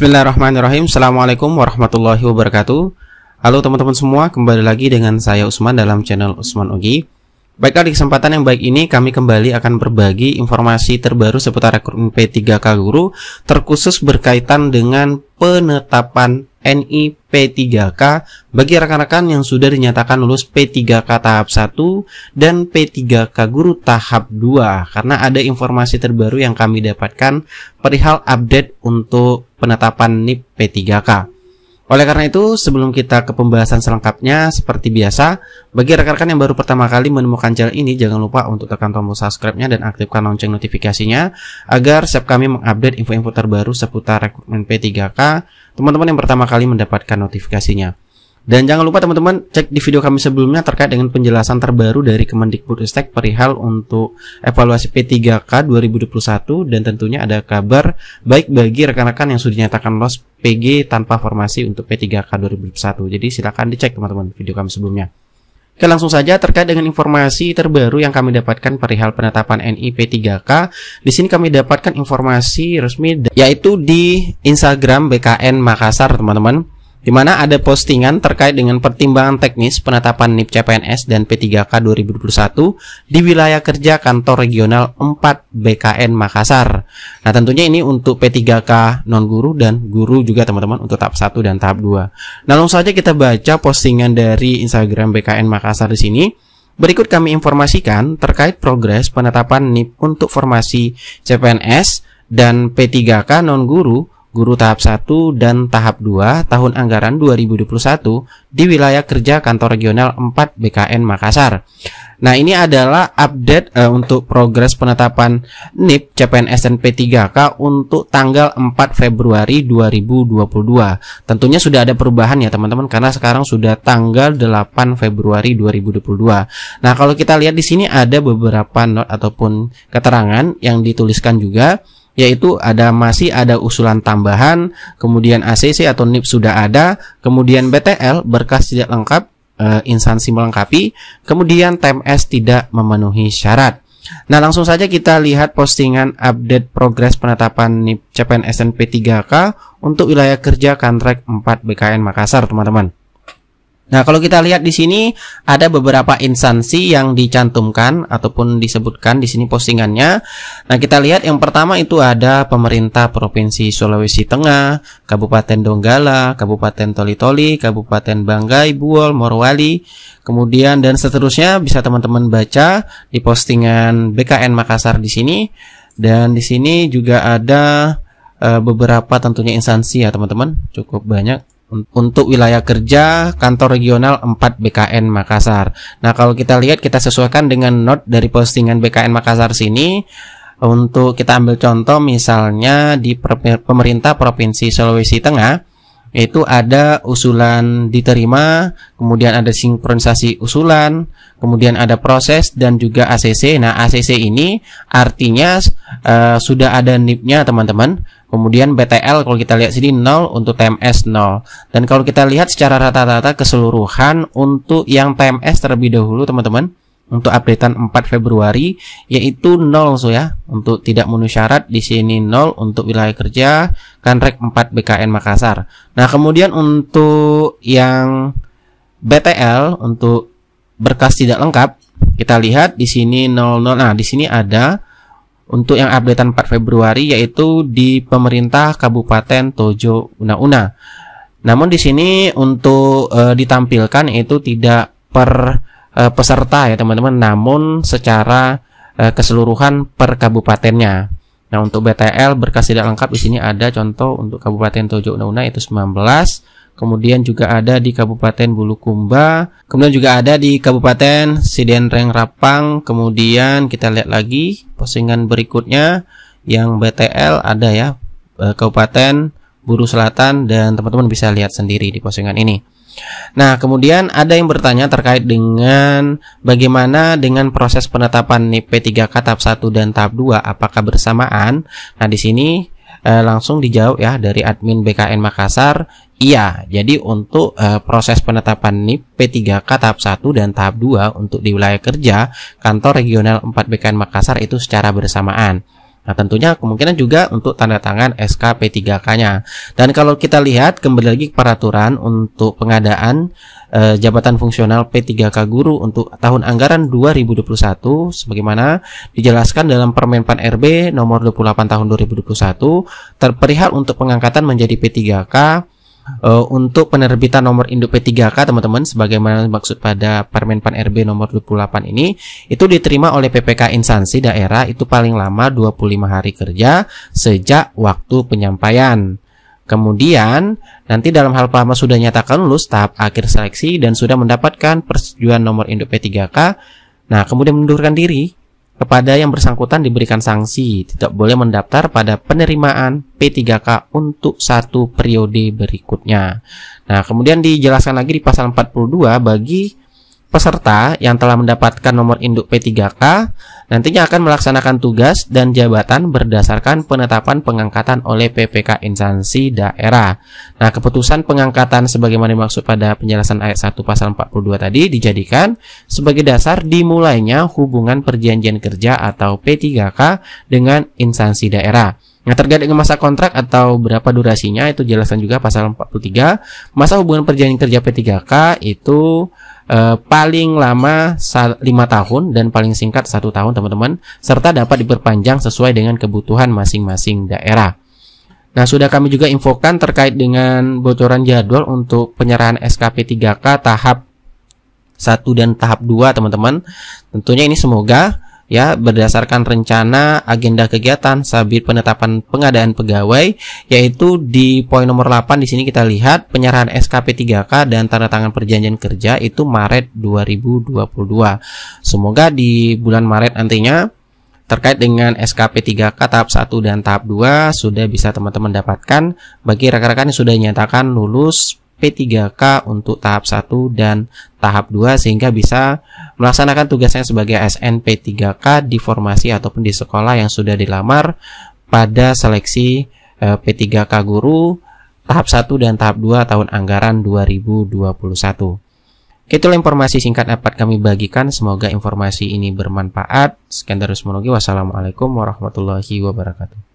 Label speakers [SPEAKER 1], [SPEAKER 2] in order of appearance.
[SPEAKER 1] Bismillahirrahmanirrahim Assalamualaikum warahmatullahi wabarakatuh Halo teman-teman semua, kembali lagi dengan saya Usman dalam channel Usman Ogi. Baiklah di kesempatan yang baik ini kami kembali akan berbagi informasi terbaru seputar rekrutmen P3K Guru Terkhusus berkaitan dengan penetapan NIP3K bagi rekan-rekan yang sudah dinyatakan lulus P3K tahap 1 dan P3K guru tahap 2 karena ada informasi terbaru yang kami dapatkan perihal update untuk penetapan NIP P3K. Oleh karena itu, sebelum kita ke pembahasan selengkapnya, seperti biasa, bagi rekan-rekan yang baru pertama kali menemukan channel ini, jangan lupa untuk tekan tombol subscribe-nya dan aktifkan lonceng notifikasinya, agar setiap kami mengupdate info-info terbaru seputar rekrutmen P3K, teman-teman yang pertama kali mendapatkan notifikasinya. Dan jangan lupa teman-teman cek di video kami sebelumnya terkait dengan penjelasan terbaru dari Kemendikbudristek perihal untuk evaluasi P3K 2021 dan tentunya ada kabar baik bagi rekan-rekan yang sudah dinyatakan lolos PG tanpa formasi untuk P3K 2021. Jadi silakan dicek teman-teman video kami sebelumnya. Oke langsung saja terkait dengan informasi terbaru yang kami dapatkan perihal penetapan NIP 3K. Di sini kami dapatkan informasi resmi yaitu di Instagram BKN Makassar teman-teman di mana ada postingan terkait dengan pertimbangan teknis penetapan NIP CPNS dan P3K 2021 di wilayah kerja kantor regional 4 BKN Makassar. Nah, tentunya ini untuk P3K non guru dan guru juga teman-teman untuk tahap 1 dan tahap 2. Nah, langsung saja kita baca postingan dari Instagram BKN Makassar di sini. Berikut kami informasikan terkait progres penetapan NIP untuk formasi CPNS dan P3K non guru guru tahap 1 dan tahap 2 tahun anggaran 2021 di wilayah kerja kantor regional 4 BKN Makassar. Nah, ini adalah update uh, untuk progres penetapan NIP CPNS dan P3K untuk tanggal 4 Februari 2022. Tentunya sudah ada perubahan ya teman-teman karena sekarang sudah tanggal 8 Februari 2022. Nah, kalau kita lihat di sini ada beberapa not ataupun keterangan yang dituliskan juga yaitu ada masih ada usulan tambahan, kemudian ACC atau NIP sudah ada, kemudian BTL berkas tidak lengkap, e, instansi melengkapi, kemudian TMS e tidak memenuhi syarat. Nah, langsung saja kita lihat postingan update progres penetapan NIP CPNS NP3K untuk wilayah kerja kontrak 4 BKN Makassar, teman-teman. Nah, kalau kita lihat di sini ada beberapa instansi yang dicantumkan ataupun disebutkan di sini postingannya. Nah, kita lihat yang pertama itu ada pemerintah Provinsi Sulawesi Tengah, Kabupaten Donggala, Kabupaten Toli-Toli, Kabupaten Banggai, Buol, Morowali, kemudian dan seterusnya bisa teman-teman baca di postingan BKN Makassar di sini. Dan di sini juga ada eh, beberapa tentunya instansi ya, teman-teman. Cukup banyak untuk wilayah kerja kantor regional 4 BKN Makassar. Nah, kalau kita lihat kita sesuaikan dengan note dari postingan BKN Makassar sini untuk kita ambil contoh misalnya di pemerintah Provinsi Sulawesi Tengah itu ada usulan diterima, kemudian ada sinkronisasi usulan, kemudian ada proses dan juga ACC. Nah, ACC ini artinya uh, sudah ada NIP-nya, teman-teman. Kemudian BTL kalau kita lihat sini 0 untuk TMS 0. Dan kalau kita lihat secara rata-rata keseluruhan untuk yang TMS terlebih dahulu teman-teman untuk updatean 4 Februari yaitu 0 so ya untuk tidak memenuhi syarat di sini 0 untuk wilayah kerja kanrek 4 BKN Makassar. Nah, kemudian untuk yang BTL untuk berkas tidak lengkap kita lihat di sini 00 nah di sini ada untuk yang updatean 4 Februari yaitu di pemerintah Kabupaten Tojo Una-Una. Namun di sini untuk e, ditampilkan itu tidak per e, peserta ya teman-teman, namun secara e, keseluruhan per kabupatennya. Nah, untuk BTL berkas tidak lengkap di sini ada contoh untuk Kabupaten Tojo Una-Una itu 19 kemudian juga ada di Kabupaten Bulukumba, kemudian juga ada di Kabupaten Sidenreng Rapang, kemudian kita lihat lagi postingan berikutnya yang BTL ada ya, e, Kabupaten Buru Selatan dan teman-teman bisa lihat sendiri di postingan ini. Nah, kemudian ada yang bertanya terkait dengan bagaimana dengan proses penetapan NIP 3K tahap 1 dan tahap 2 apakah bersamaan? Nah, di sini eh, langsung dijawab ya dari admin BKN Makassar Iya, jadi untuk uh, proses penetapan NIP P3K tahap 1 dan tahap 2 untuk di wilayah kerja kantor regional 4 BKN Makassar itu secara bersamaan. Nah, tentunya kemungkinan juga untuk tanda tangan SK P3K-nya. Dan kalau kita lihat kembali lagi ke peraturan untuk pengadaan e, jabatan fungsional P3K guru untuk tahun anggaran 2021 sebagaimana dijelaskan dalam Permenpan RB nomor 28 tahun 2021 terperihal untuk pengangkatan menjadi P3K uh, untuk penerbitan nomor induk P3K teman-teman sebagaimana maksud pada Permen Pan RB nomor 28 ini itu diterima oleh PPK instansi daerah itu paling lama 25 hari kerja sejak waktu penyampaian. Kemudian, nanti dalam hal pertama sudah nyatakan lulus tahap akhir seleksi dan sudah mendapatkan persetujuan nomor induk P3K, nah kemudian mundurkan diri kepada yang bersangkutan diberikan sanksi, tidak boleh mendaftar pada penerimaan P3K untuk satu periode berikutnya. Nah, kemudian dijelaskan lagi di pasal 42 bagi peserta yang telah mendapatkan nomor induk P3K nantinya akan melaksanakan tugas dan jabatan berdasarkan penetapan pengangkatan oleh PPK instansi daerah. Nah, keputusan pengangkatan sebagaimana dimaksud pada penjelasan ayat 1 pasal 42 tadi dijadikan sebagai dasar dimulainya hubungan perjanjian kerja atau P3K dengan instansi daerah. Nah, terkait dengan masa kontrak atau berapa durasinya itu jelasan juga pasal 43. Masa hubungan perjanjian kerja P3K itu Eh, paling lama 5 tahun dan paling singkat satu tahun teman-teman serta dapat diperpanjang sesuai dengan kebutuhan masing-masing daerah. Nah, sudah kami juga infokan terkait dengan bocoran jadwal untuk penyerahan SKP 3K tahap 1 dan tahap 2, teman-teman. Tentunya ini semoga ya berdasarkan rencana agenda kegiatan sabit penetapan pengadaan pegawai yaitu di poin nomor 8 di sini kita lihat penyerahan SKP 3K dan tanda tangan perjanjian kerja itu Maret 2022. Semoga di bulan Maret nantinya terkait dengan SKP 3K tahap 1 dan tahap 2 sudah bisa teman-teman dapatkan bagi rekan-rekan yang sudah nyatakan lulus P3K untuk tahap 1 dan tahap 2 sehingga bisa melaksanakan tugasnya sebagai ASN P3K di formasi ataupun di sekolah yang sudah dilamar pada seleksi eh, P3K guru tahap 1 dan tahap 2 tahun anggaran 2021. Itulah informasi singkat dapat kami bagikan. Semoga informasi ini bermanfaat. Sekian terus menunggu. Wassalamualaikum warahmatullahi wabarakatuh.